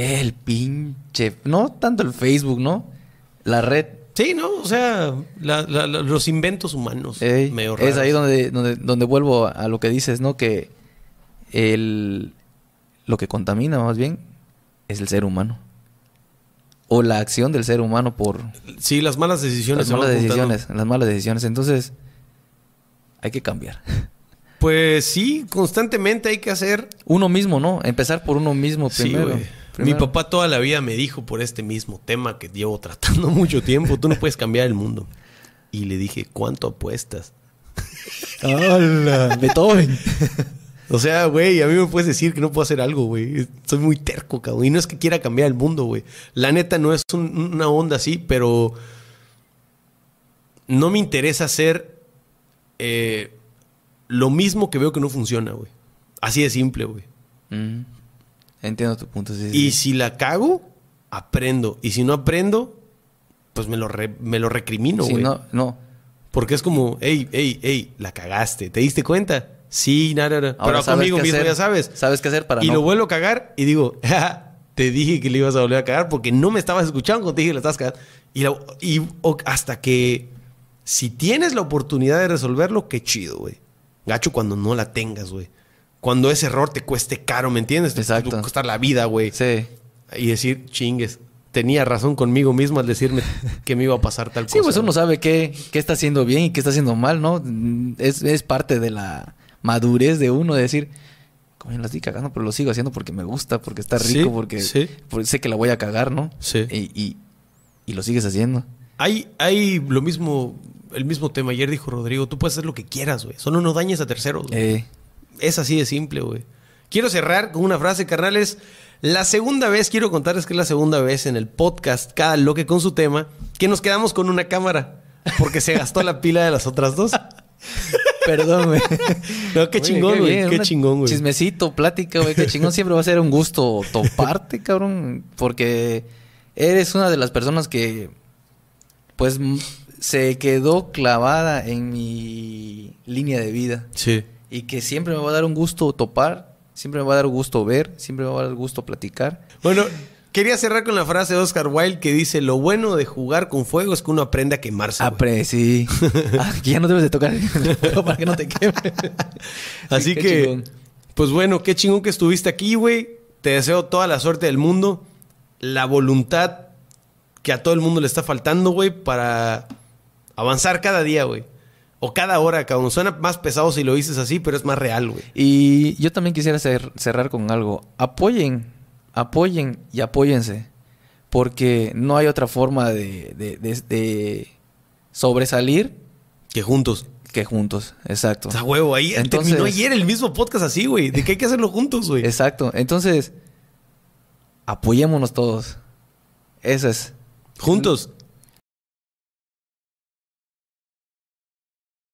El pinche. No tanto el Facebook, ¿no? La red. Sí, ¿no? O sea, los inventos humanos. Es ahí donde, donde, vuelvo a lo que dices, ¿no? Que el, lo que contamina más bien es el ser humano. O la acción del ser humano por... Sí, las malas decisiones. Las malas decisiones, las malas decisiones. Entonces, hay que cambiar. Pues sí, constantemente hay que hacer... Uno mismo, ¿no? Empezar por uno mismo primero. Sí, mi papá toda la vida me dijo por este mismo tema que llevo tratando mucho tiempo, tú no puedes cambiar el mundo. Y le dije, ¿cuánto apuestas? ¡Hola! Beethoven. O sea, güey, a mí me puedes decir que no puedo hacer algo, güey. Soy muy terco, cabrón. Y no es que quiera cambiar el mundo, güey. La neta no es una onda así, pero no me interesa hacer eh, lo mismo que veo que no funciona, güey. Así de simple, güey. Mm. Entiendo tu punto. y si la cago, aprendo. Y si no aprendo, pues me lo, me lo recrimino, güey. no, no. Porque es como, hey, hey, hey, la cagaste. ¿Te diste cuenta? Sí, nada, nada. Pero conmigo mismo ya sabes. Sabes qué hacer para Y lo vuelvo a cagar y digo, te dije que le ibas a volver a cagar porque no me estabas escuchando cuando te dije que la estás cagando. Y, hasta que, si tienes la oportunidad de resolverlo, qué chido, güey. Gacho cuando no la tengas, güey cuando ese error te cueste caro, ¿me entiendes? Exacto. Te puede costar la vida, güey. Sí. Y decir, chingues, tenía razón conmigo mismo al decirme que me iba a pasar tal cosa. Sí, pues uno sabe qué, qué está haciendo bien y qué está haciendo mal, ¿no? Es, parte de la madurez de uno decir, como la estoy cagando, pero lo sigo haciendo porque me gusta, porque está rico, porque, sé que la voy a cagar, ¿no? Sí. Y, y, lo sigues haciendo. Hay, hay lo mismo, el mismo tema. Ayer dijo Rodrigo, tú puedes hacer lo que quieras, güey. Solo no dañes a terceros, güey. Eh. Es así de simple, güey. Quiero cerrar con una frase, carnales. La segunda vez, quiero contarles que es la segunda vez en el podcast, cada lo que con su tema, que nos quedamos con una cámara, porque se gastó la pila de las otras dos. Perdón, güey. No, qué chingón, güey. Qué, chingón, güey. Chismecito, plática, güey. Qué chingón. Siempre va a ser un gusto toparte, cabrón. Porque eres una de las personas que, pues, se quedó clavada en mi línea de vida. Sí y que siempre me va a dar un gusto topar, siempre me va a dar gusto ver, siempre me va a dar gusto platicar. Bueno, quería cerrar con la frase de Oscar Wilde que dice, lo bueno de jugar con fuego es que uno aprende a quemarse. Aprende, sí. Ah, ya no debes de tocar el fuego para que no te queme. Así que, pues bueno, qué chingón que estuviste aquí, güey. Te deseo toda la suerte del mundo, la voluntad que a todo el mundo le está faltando, güey, para avanzar cada día, güey. O cada hora, cabrón. Suena más pesado si lo dices así, pero es más real, güey. Y yo también quisiera cerrar con algo. Apoyen, apoyen y apóyense. Porque no hay otra forma de, sobresalir. Que juntos. Que juntos, exacto. O sea, huevo, ahí terminó ayer el mismo podcast así, güey. De que hay que hacerlo juntos, güey. Exacto. Entonces, apoyémonos todos. Eso es. Juntos.